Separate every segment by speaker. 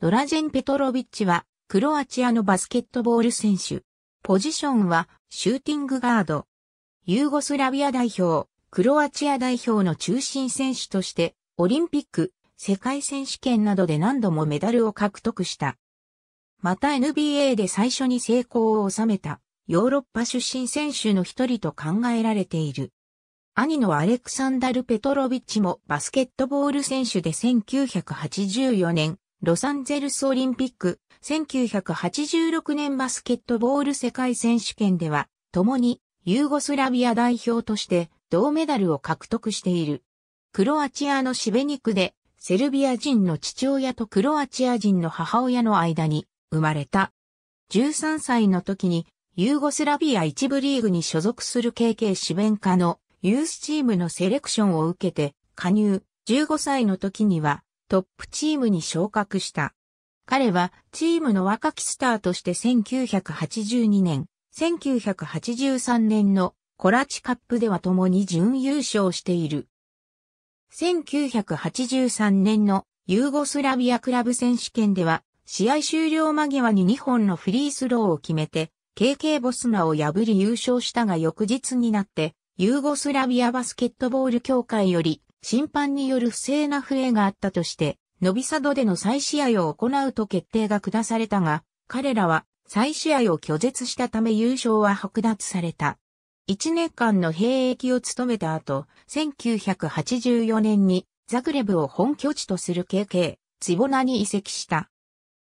Speaker 1: ドラジェン・ペトロビッチは、クロアチアのバスケットボール選手。ポジションは、シューティングガード。ユーゴスラビア代表、クロアチア代表の中心選手として、オリンピック、世界選手権などで何度もメダルを獲得した。また NBA で最初に成功を収めた、ヨーロッパ出身選手の一人と考えられている。兄のアレクサンダル・ペトロビッチもバスケットボール選手で1984年、ロサンゼルスオリンピック、1986年バスケットボール世界選手権では、共にユーゴスラビア代表として銅メダルを獲得している。クロアチアのシベニクで、セルビア人の父親とクロアチア人の母親の間に生まれた。13歳の時に、ユーゴスラビア一部リーグに所属する KK シベンカのユースチームのセレクションを受けて加入。15歳の時にはトップチームに昇格した。彼はチームの若きスターとして1982年、1983年のコラチカップでは共に準優勝している。1983年のユーゴスラビアクラブ選手権では試合終了間際に2本のフリースローを決めて KK ボスナを破り優勝したが翌日になってユーゴスラビアバスケットボール協会より審判による不正な笛があったとして、ノビサドでの再試合を行うと決定が下されたが、彼らは再試合を拒絶したため優勝は剥奪された。1年間の兵役を務めた後、1984年にザグレブを本拠地とする KK、ツボナに移籍した。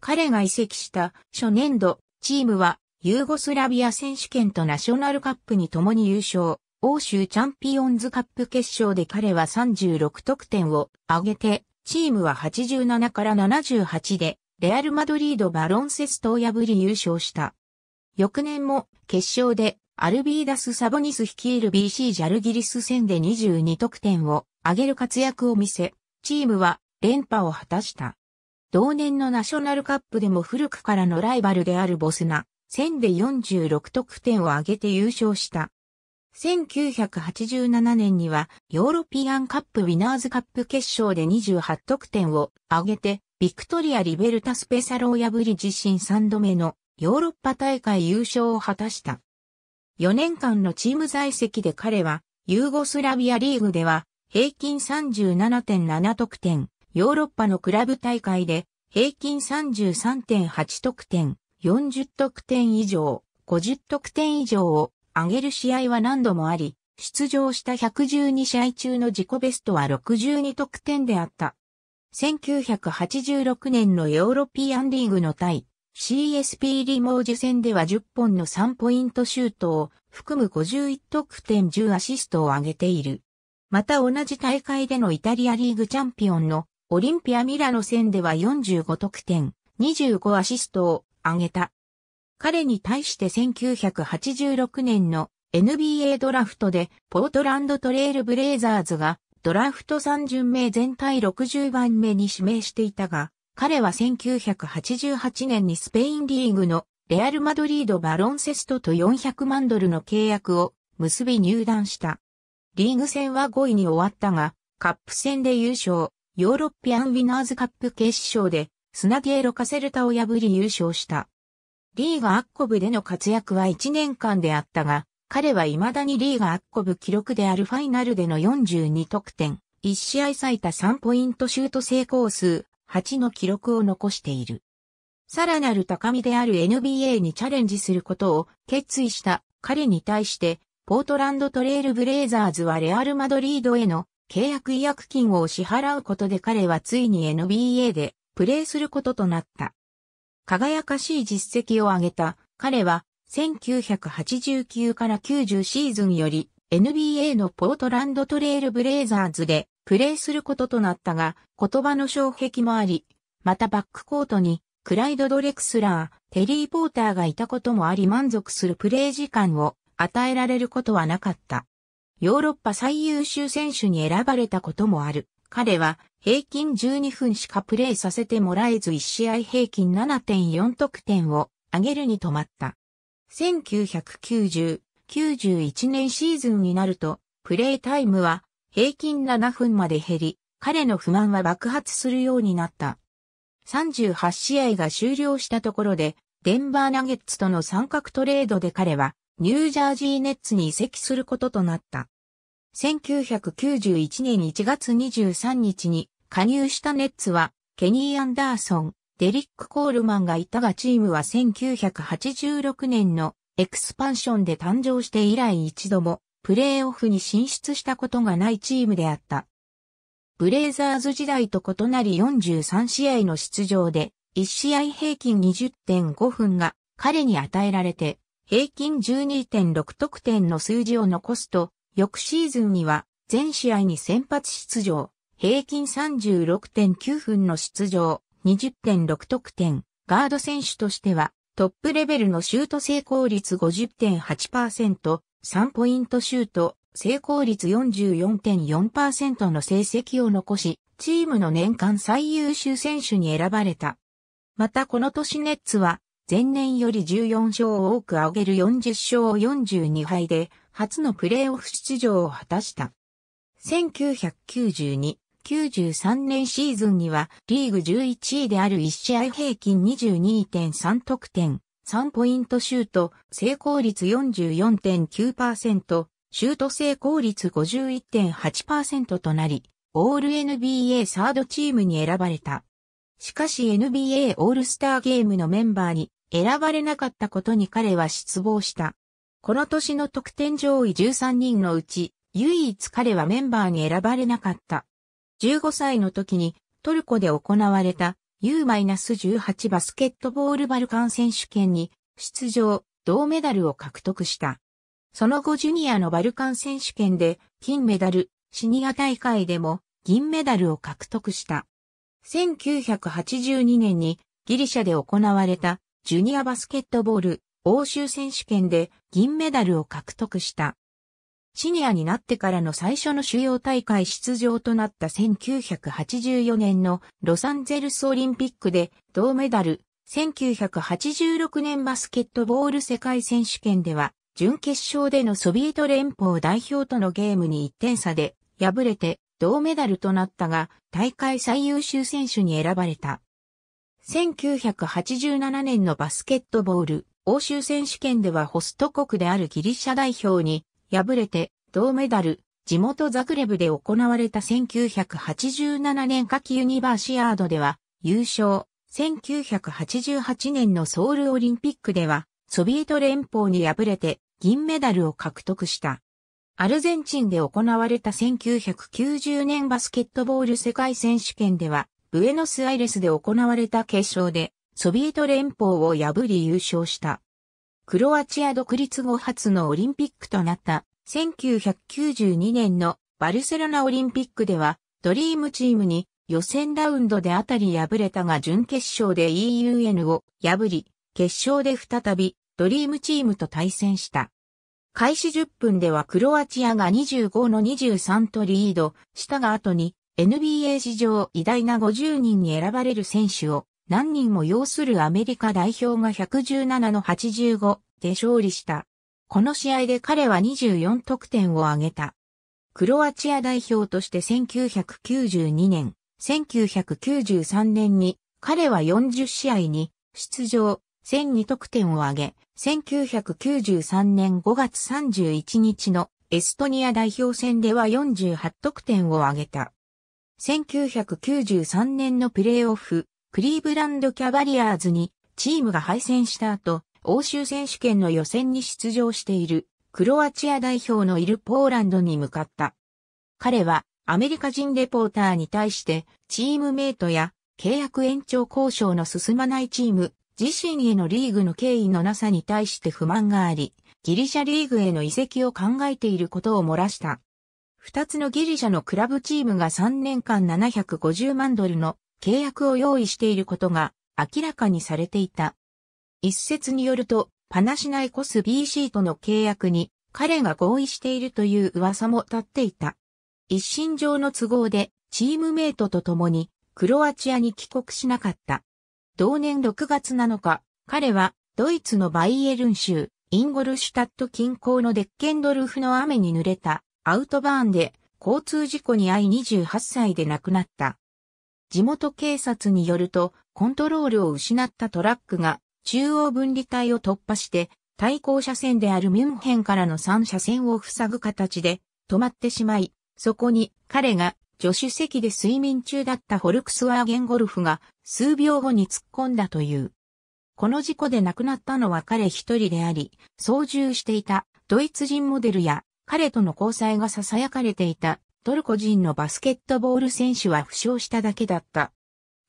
Speaker 1: 彼が移籍した初年度、チームはユーゴスラビア選手権とナショナルカップに共に優勝。欧州チャンピオンズカップ決勝で彼は36得点を挙げて、チームは87から78で、レアル・マドリード・バロンセストを破り優勝した。翌年も決勝でアルビーダス・サボニス率いる BC ジャルギリス戦で22得点を挙げる活躍を見せ、チームは連覇を果たした。同年のナショナルカップでも古くからのライバルであるボスナ、戦で46得点を挙げて優勝した。1987年にはヨーロピアンカップウィナーズカップ決勝で28得点を挙げて、ビクトリア・リベルタ・スペサロを破り自身3度目のヨーロッパ大会優勝を果たした。4年間のチーム在籍で彼は、ユーゴスラビアリーグでは、平均37.7得点、ヨーロッパのクラブ大会で、平均33.8得点、40得点以上、50得点以上を上げる試合は何度もあり、出場した112試合中の自己ベストは62得点であった。1986年のヨーロピアンリーグの対 CSP リモージュ戦では10本の3ポイントシュートを含む51得点10アシストを挙げている。また同じ大会でのイタリアリーグチャンピオンのオリンピアミラノ戦では45得点25アシストを挙げた。彼に対して1986年の NBA ドラフトでポートランドトレイルブレイザーズがドラフト3巡目全体60番目に指名していたが、彼は1988年にスペインリーグのレアル・マドリード・バロンセストと400万ドルの契約を結び入団した。リーグ戦は5位に終わったが、カップ戦で優勝、ヨーロッピアン・ウィナーズカップ決勝で、スナディエロ・カセルタを破り優勝した。リーガアッコブでの活躍は1年間であったが、彼は未だにリーガアッコブ記録であるファイナルでの42得点、1試合最多3ポイントシュート成功数、8の記録を残している。さらなる高みである NBA にチャレンジすることを決意した彼に対して、ポートランドトレイルブレイザーズはレアル・マドリードへの契約違約金を支払うことで彼はついに NBA でプレーすることとなった。輝かしい実績を挙げた。彼は1989から90シーズンより NBA のポートランドトレイルブレイザーズでプレーすることとなったが言葉の障壁もあり、またバックコートにクライド・ドレクスラー、テリー・ポーターがいたこともあり満足するプレー時間を与えられることはなかった。ヨーロッパ最優秀選手に選ばれたこともある。彼は平均12分しかプレーさせてもらえず1試合平均7.4得点を上げるに止まった。1990、91年シーズンになると、プレータイムは平均7分まで減り、彼の不満は爆発するようになった。38試合が終了したところで、デンバーナゲッツとの三角トレードで彼は、ニュージャージーネッツに移籍することとなった。1991年1月23日に加入したネッツは、ケニー・アンダーソン、デリック・コールマンがいたがチームは1986年のエクスパンションで誕生して以来一度もプレーオフに進出したことがないチームであった。ブレイザーズ時代と異なり43試合の出場で、1試合平均20.5分が彼に与えられて、平均12.6得点の数字を残すと、翌シーズンには全試合に先発出場、平均36.9分の出場、20.6得点、ガード選手としてはトップレベルのシュート成功率50.8%、3ポイントシュート、成功率44.4%の成績を残し、チームの年間最優秀選手に選ばれた。またこの年ネッツは、前年より14勝を多く上げる40勝42敗で、初のプレーオフ出場を果たした。1992-93年シーズンにはリーグ11位である1試合平均22.3得点、3ポイントシュート、成功率44.9%、シュート成功率51.8%となり、オール NBA サードチームに選ばれた。しかし NBA オールスターゲームのメンバーに選ばれなかったことに彼は失望した。この年の得点上位13人のうち、唯一彼はメンバーに選ばれなかった。15歳の時にトルコで行われた U-18 バスケットボールバルカン選手権に出場、銅メダルを獲得した。その後ジュニアのバルカン選手権で金メダル、シニア大会でも銀メダルを獲得した。1982年にギリシャで行われたジュニアバスケットボール欧州選手権で銀メダルを獲得した。シニアになってからの最初の主要大会出場となった1984年のロサンゼルスオリンピックで銅メダル、1986年バスケットボール世界選手権では、準決勝でのソビエト連邦代表とのゲームに1点差で敗れて銅メダルとなったが、大会最優秀選手に選ばれた。1987年のバスケットボール欧州選手権ではホスト国であるギリシャ代表に敗れて銅メダル、地元ザクレブで行われた1987年夏季ユニバーシアードでは優勝、1988年のソウルオリンピックではソビエト連邦に敗れて銀メダルを獲得した。アルゼンチンで行われた1990年バスケットボール世界選手権ではブエノスアイレスで行われた決勝でソビエト連邦を破り優勝した。クロアチア独立後初のオリンピックとなった1992年のバルセロナオリンピックではドリームチームに予選ラウンドであたり敗れたが準決勝で EUN を破り、決勝で再びドリームチームと対戦した。開始10分ではクロアチアが25の23とリードしたが後に NBA 史上偉大な50人に選ばれる選手を何人も要するアメリカ代表が117の85で勝利した。この試合で彼は24得点を挙げた。クロアチア代表として1992年、1993年に彼は40試合に出場、1002得点を挙げ、1993年5月31日のエストニア代表戦では48得点を挙げた。1993年のプレーオフ、クリーブランドキャバリアーズにチームが敗戦した後、欧州選手権の予選に出場しているクロアチア代表のいるポーランドに向かった。彼はアメリカ人レポーターに対してチームメイトや契約延長交渉の進まないチーム、自身へのリーグの敬意のなさに対して不満があり、ギリシャリーグへの移籍を考えていることを漏らした。二つのギリシャのクラブチームが3年間750万ドルの契約を用意していることが明らかにされていた。一説によると、パナシナイコス BC との契約に彼が合意しているという噂も立っていた。一身上の都合でチームメイトと共にクロアチアに帰国しなかった。同年6月7日、彼はドイツのバイエルン州インゴルシュタット近郊のデッケンドルフの雨に濡れたアウトバーンで交通事故に遭い28歳で亡くなった。地元警察によると、コントロールを失ったトラックが中央分離帯を突破して、対向車線であるミュンヘンからの3車線を塞ぐ形で止まってしまい、そこに彼が助手席で睡眠中だったフォルクスワーゲンゴルフが数秒後に突っ込んだという。この事故で亡くなったのは彼一人であり、操縦していたドイツ人モデルや彼との交際が囁かれていたトルコ人のバスケットボール選手は負傷しただけだった。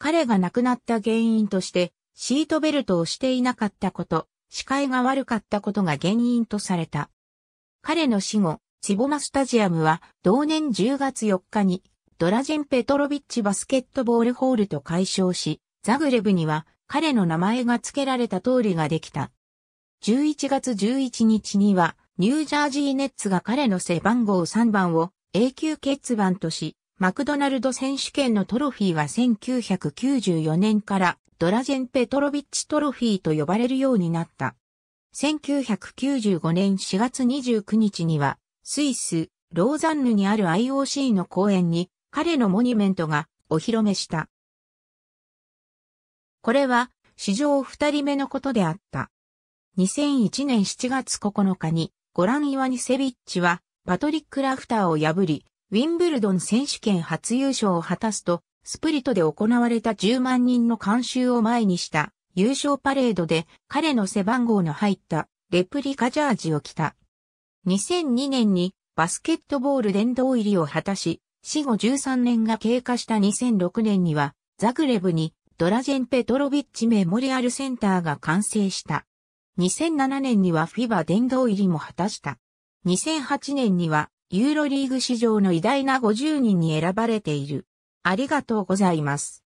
Speaker 1: 彼が亡くなった原因として、シートベルトをしていなかったこと、視界が悪かったことが原因とされた。彼の死後、チボマスタジアムは同年10月4日にドラジェン・ペトロビッチバスケットボールホールと解消し、ザグレブには彼の名前が付けられた通りができた。11月11日にはニュージャージーネッツが彼の背番号3番を永久欠番とし、マクドナルド選手権のトロフィーは1994年からドラジェン・ペトロビッチトロフィーと呼ばれるようになった。1995年4月29日には、スイス、ローザンヌにある IOC の公園に彼のモニュメントがお披露目した。これは史上二人目のことであった。2001年7月9日にご覧岩にセビッチはパトリック・ラフターを破り、ウィンブルドン選手権初優勝を果たすと、スプリットで行われた10万人の監修を前にした優勝パレードで彼の背番号の入ったレプリカジャージを着た。2002年にバスケットボール殿堂入りを果たし、死後13年が経過した2006年には、ザグレブにドラジェン・ペトロビッチメモリアルセンターが完成した。2007年にはフィバ殿堂入りも果たした。2008年にはユーロリーグ史上の偉大な50人に選ばれている。ありがとうございます。